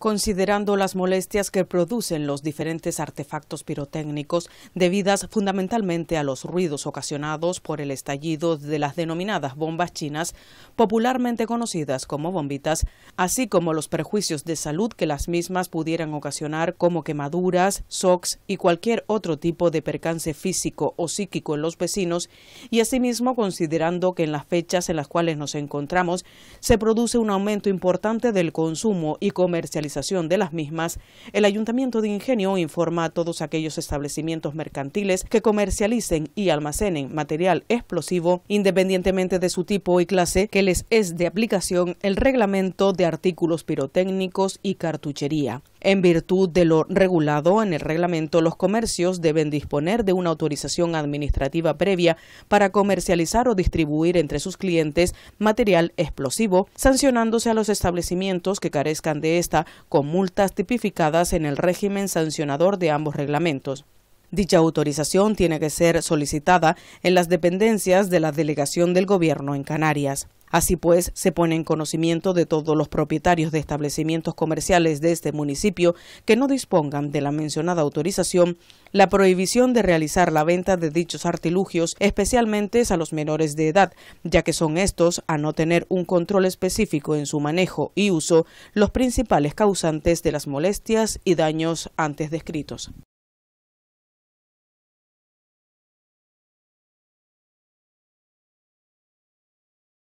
considerando las molestias que producen los diferentes artefactos pirotécnicos debidas fundamentalmente a los ruidos ocasionados por el estallido de las denominadas bombas chinas, popularmente conocidas como bombitas, así como los perjuicios de salud que las mismas pudieran ocasionar como quemaduras, shocks y cualquier otro tipo de percance físico o psíquico en los vecinos, y asimismo considerando que en las fechas en las cuales nos encontramos se produce un aumento importante del consumo y comercialización de las mismas, el Ayuntamiento de Ingenio informa a todos aquellos establecimientos mercantiles que comercialicen y almacenen material explosivo, independientemente de su tipo y clase, que les es de aplicación el reglamento de artículos pirotécnicos y cartuchería. En virtud de lo regulado en el reglamento, los comercios deben disponer de una autorización administrativa previa para comercializar o distribuir entre sus clientes material explosivo, sancionándose a los establecimientos que carezcan de esta con multas tipificadas en el régimen sancionador de ambos reglamentos. Dicha autorización tiene que ser solicitada en las dependencias de la delegación del gobierno en Canarias. Así pues, se pone en conocimiento de todos los propietarios de establecimientos comerciales de este municipio que no dispongan de la mencionada autorización la prohibición de realizar la venta de dichos artilugios, especialmente a los menores de edad, ya que son estos, a no tener un control específico en su manejo y uso, los principales causantes de las molestias y daños antes descritos.